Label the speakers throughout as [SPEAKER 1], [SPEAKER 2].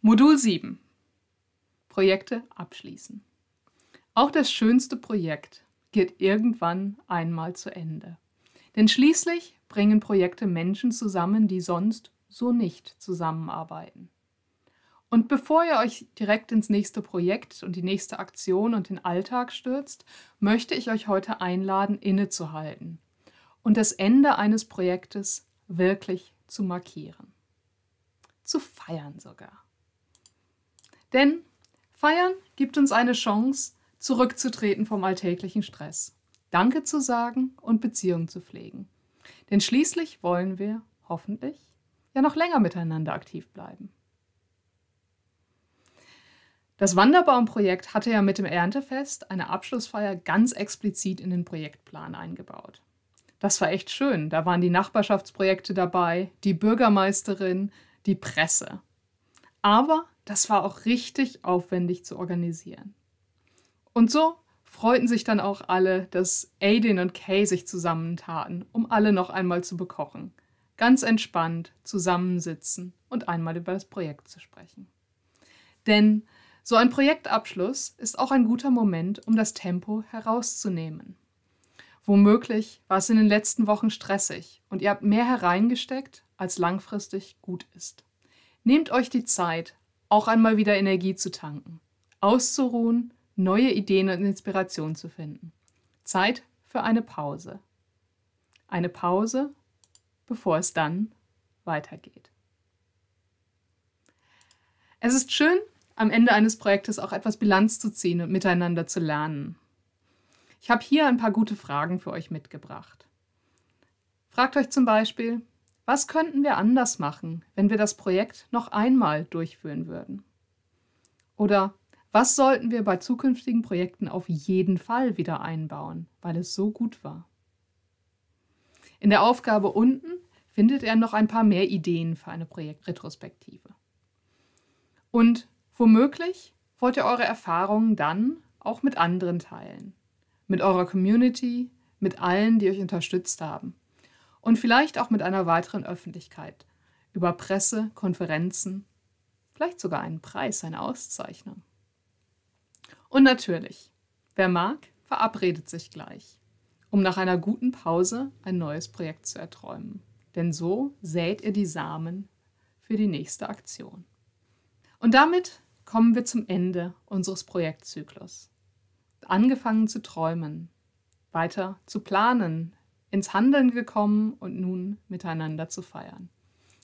[SPEAKER 1] Modul 7. Projekte abschließen. Auch das schönste Projekt geht irgendwann einmal zu Ende. Denn schließlich bringen Projekte Menschen zusammen, die sonst so nicht zusammenarbeiten. Und bevor ihr euch direkt ins nächste Projekt und die nächste Aktion und den Alltag stürzt, möchte ich euch heute einladen, innezuhalten und das Ende eines Projektes wirklich zu markieren. Zu feiern sogar. Denn Feiern gibt uns eine Chance, zurückzutreten vom alltäglichen Stress, Danke zu sagen und Beziehungen zu pflegen. Denn schließlich wollen wir, hoffentlich, ja noch länger miteinander aktiv bleiben. Das Wanderbaumprojekt hatte ja mit dem Erntefest eine Abschlussfeier ganz explizit in den Projektplan eingebaut. Das war echt schön. Da waren die Nachbarschaftsprojekte dabei, die Bürgermeisterin, die Presse. Aber das war auch richtig aufwendig zu organisieren. Und so freuten sich dann auch alle, dass Aiden und Kay sich zusammentaten, um alle noch einmal zu bekochen. Ganz entspannt zusammensitzen und einmal über das Projekt zu sprechen. Denn so ein Projektabschluss ist auch ein guter Moment, um das Tempo herauszunehmen. Womöglich war es in den letzten Wochen stressig und ihr habt mehr hereingesteckt, als langfristig gut ist. Nehmt euch die Zeit, auch einmal wieder Energie zu tanken, auszuruhen, neue Ideen und Inspiration zu finden. Zeit für eine Pause. Eine Pause, bevor es dann weitergeht. Es ist schön, am Ende eines Projektes auch etwas Bilanz zu ziehen und miteinander zu lernen. Ich habe hier ein paar gute Fragen für euch mitgebracht. Fragt euch zum Beispiel, was könnten wir anders machen, wenn wir das Projekt noch einmal durchführen würden? Oder was sollten wir bei zukünftigen Projekten auf jeden Fall wieder einbauen, weil es so gut war? In der Aufgabe unten findet er noch ein paar mehr Ideen für eine Projektretrospektive. Und womöglich wollt ihr eure Erfahrungen dann auch mit anderen teilen. Mit eurer Community, mit allen, die euch unterstützt haben und vielleicht auch mit einer weiteren Öffentlichkeit, über Presse, Konferenzen, vielleicht sogar einen Preis, eine Auszeichnung. Und natürlich, wer mag, verabredet sich gleich, um nach einer guten Pause ein neues Projekt zu erträumen. Denn so sät ihr die Samen für die nächste Aktion. Und damit kommen wir zum Ende unseres Projektzyklus. Angefangen zu träumen, weiter zu planen, ins Handeln gekommen und nun miteinander zu feiern.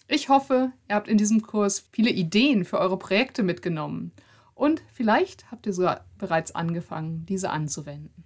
[SPEAKER 1] Ich hoffe, ihr habt in diesem Kurs viele Ideen für eure Projekte mitgenommen und vielleicht habt ihr sogar bereits angefangen, diese anzuwenden.